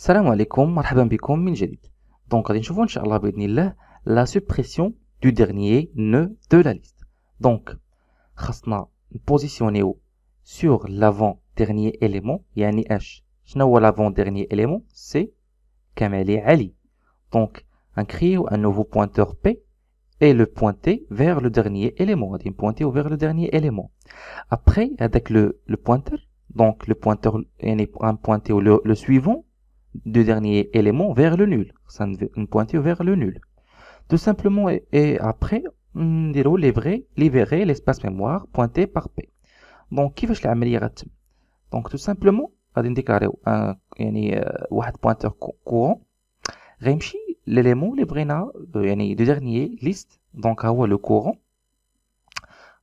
Salam alaykoum, marhaban bikoum, من جديد. Donc, غادي نشوفو ان شاء الله la suppression du dernier nœud de la liste. Donc, خصنا positionner sur l'avant dernier élément, يعني اش؟ شنو هو l'avant dernier élément C'est Kamel Ali. Donc, on crée un nouveau pointeur P et le pointe vers le dernier élément. On pointer vers le dernier élément. Après, avec le le pointeur, donc le pointeur يعني on pointe le suivant deux derniers éléments vers le nul. Ça une pointe vers le nul. Tout simplement, et, après, on dirait, les libérer l'espace mémoire pointé par P. Donc, qui veut la Donc, tout simplement, on va déclarer un, euh, pointeur courant. Remchi, l'élément, les brena, euh, le dernier, liste. Donc, avoir le courant.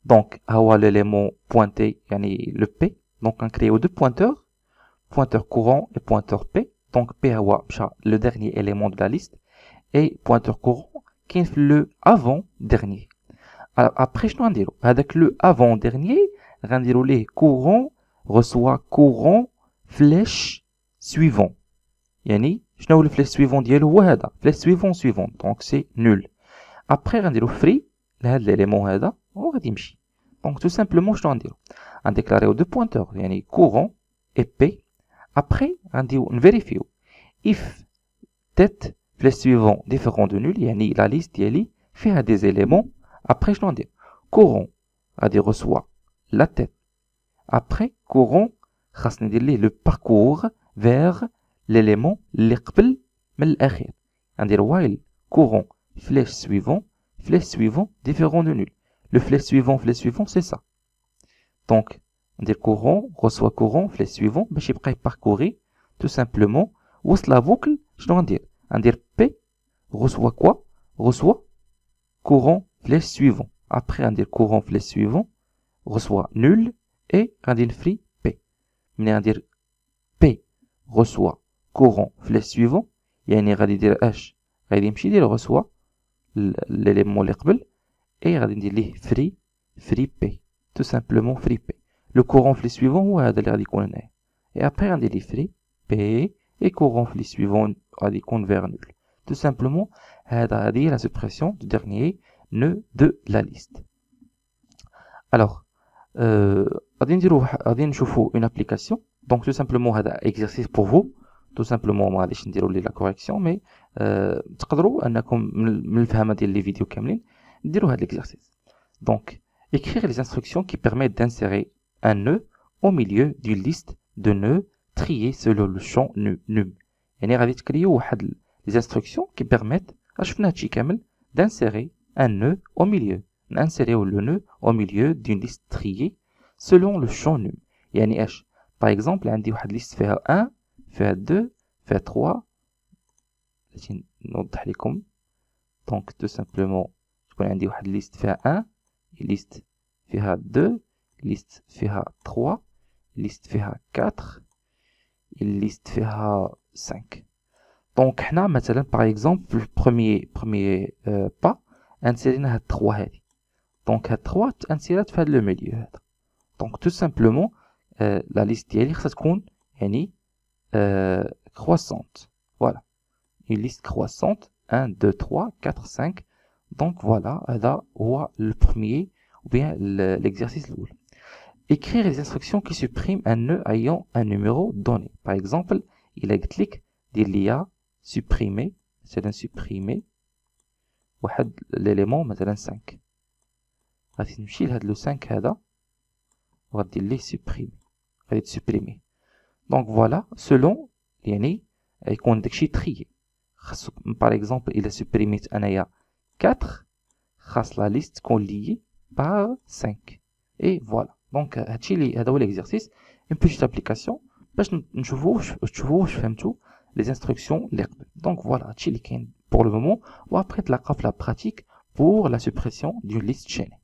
Donc, avoir l'élément pointé, le P. Donc, on crée deux pointeurs, pointeur courant et pointeur P donc PAWA le dernier élément de la liste, et pointeur courant qui est le avant-dernier. après, je dois dire, avec le avant-dernier, on les courant reçoit courant flèche suivant. yanni je n'ai le flèche suivant ديالو est la flèche suivant suivant donc c'est nul. Après غنديرو free l'élément هذا Donc tout simplement je dois dire, on déclarer aux deux pointeurs, yanni courant et P après on vérifie, if tête, flèche suivant différent de nul ni la liste fait à des éléments après شنو dire courant des reçoit la tête après courant خاصني le parcours vers l'élément اللي mais l'arrière. On dit while courant flèche suivant flèche suivant différent de nul le flèche suivant flèche suivant c'est ça donc on dit courant, reçoit courant, flèche suivant. Je prêt parcourir tout simplement. Où est boucle Je dois dire. On P, reçoit quoi Reçoit courant, flèche suivant. Après, on dit courant, flèche suivant reçoit nul. Et on dit free P. On dit P, reçoit courant, flèche suivant. Et on dit H, reçoit l'élément Et on dit free, free P. Tout simplement free P le conflit suivant ou à la Et après, on délivre P et conflit suivant à l'icône vers nul. Tout simplement, à la suppression du dernier nœud de la liste. Alors, on euh, va une application. Donc, tout simplement, un exercice pour vous. Tout simplement, on de dérouler la correction, mais on va faire les vidéos comme l'exercice. Donc, écrire les instructions qui permettent d'insérer un nœud au milieu d'une liste de nœuds triés selon le champ num. des instructions qui permettent à d'insérer un nœud au milieu. Insérer le nœud au milieu d'une liste triée selon le champ num. Par exemple, عندي une liste faire 1, faire 2, faire 3. Donc tout simplement, تكون عندي une liste faire 1, liste faire 2, liste fera 3, liste fera 4 et liste fera 5. Donc, par exemple, le premier, premier euh, pas, insérons 3 Donc, Donc, 3 insérons fait le milieu. Donc, tout simplement, euh, la liste est euh, croissante. Voilà. Une liste croissante 1 2 3 4 5. Donc voilà, là, le premier ou bien l'exercice l'oule écrire les instructions qui suppriment un nœud ayant un numéro donné. Par exemple, il a clic d'il y a supprimé, c'est un supprimé, l'élément, مثلا 5. غادي نمشي لهاد لو 5 هذا وغادي ليه supprimer. غادي تسوبريمي دونك فوالا سولون يعني يكون داكشي تخي supprimé باغ اكزومبل الا سوبريميت انايا 4 خاص لا ليست تكون ليي باغ 5 Et voilà. Donc, euh, Chili, il euh, y l'exercice, une petite application, je vous fais tout, les instructions. Donc, voilà, Chili, pour le moment, on va prendre la pratique pour la suppression d'une liste chaîne.